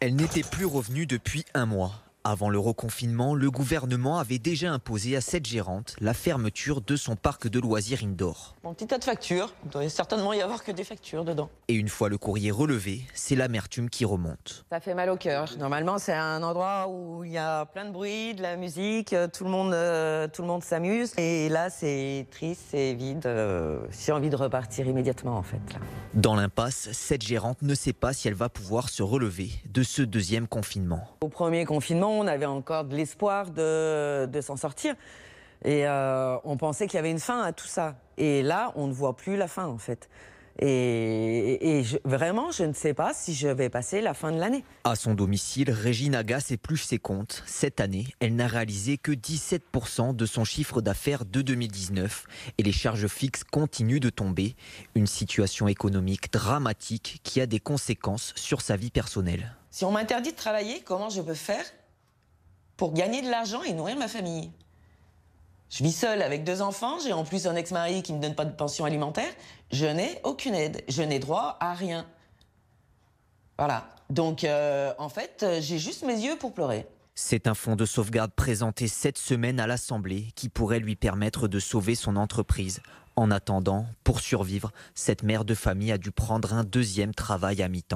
Elle n'était plus revenue depuis un mois. Avant le reconfinement, le gouvernement avait déjà imposé à cette gérante la fermeture de son parc de loisirs indoor. Mon petit tas de factures, il doit certainement y avoir que des factures dedans. Et une fois le courrier relevé, c'est l'amertume qui remonte. Ça fait mal au cœur. Normalement, c'est un endroit où il y a plein de bruit, de la musique, euh, tout le monde, euh, tout le monde s'amuse. Et là, c'est triste, c'est vide. Euh, j'ai envie de repartir immédiatement, en fait. Dans l'impasse, cette gérante ne sait pas si elle va pouvoir se relever de ce deuxième confinement. Au premier confinement, on avait encore de l'espoir de, s'en sortir. Et euh, on pensait qu'il y avait une fin à tout ça. Et là, on ne voit plus la fin, en fait. Et, vraiment, je ne sais pas si je vais passer la fin de l'année. À son domicile, Régine Agas épluche ses comptes. Cette année, elle n'a réalisé que 17% de son chiffre d'affaires de 2019 et les charges fixes continuent de tomber. Une situation économique dramatique qui a des conséquences sur sa vie personnelle. Si on m'interdit de travailler, comment je peux faire pour gagner de l'argent et nourrir ma famille. Je vis seule avec deux enfants, j'ai en plus un ex-mari qui ne me donne pas de pension alimentaire, je n'ai aucune aide, je n'ai droit à rien. Voilà. Donc euh, en fait, j'ai juste mes yeux pour pleurer. C'est un fonds de sauvegarde présenté cette semaine à l'Assemblée qui pourrait lui permettre de sauver son entreprise. En attendant, pour survivre, cette mère de famille a dû prendre un deuxième travail à mi-temps.